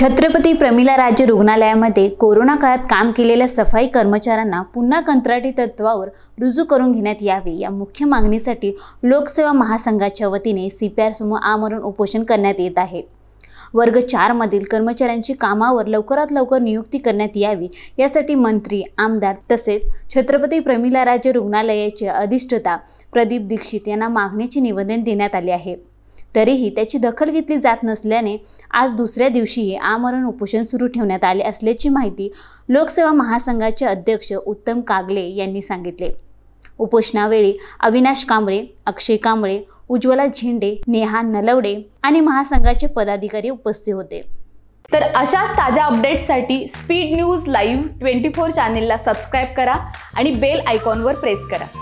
छत्रपती प्रमिला राज्य रुग्णालयामध्ये कोरोना काळात काम केलेल्या सफाई कर्मचाऱ्यांना पुन्हा कंत्राटी तत्वावर रुजू करून घेण्यात यावे या मुख्य मागणीसाठी लोकसेवा महासंघाच्या वतीने सी पी आर समूह आमरण उपोषण करण्यात येत आहे वर्ग चारमधील कर्मचाऱ्यांची कामावर लवकरात लवकर नियुक्ती करण्यात यावी यासाठी मंत्री आमदार तसेच छत्रपती प्रमिला राज्य रुग्णालयाचे अधिष्ठता प्रदीप दीक्षित यांना मागणीचे निवेदन देण्यात आले आहे तरीही त्याची दखल घेतली जात नसल्याने आज दुसऱ्या दिवशीही आमरण उपोषण सुरू ठेवण्यात आले असल्याची माहिती लोकसेवा महासंघाचे अध्यक्ष उत्तम कागले यांनी सांगितले उपोषणावेळी अविनाश कांबळे अक्षय कांबळे उज्ज्वला झेंडे नेहा नलवडे आणि महासंघाचे पदाधिकारी उपस्थित होते तर अशाच ताज्या अपडेट्ससाठी speed news live twenty four चॅनेलला सबस्क्राईब करा आणि बेल आयकॉनवर प्रेस करा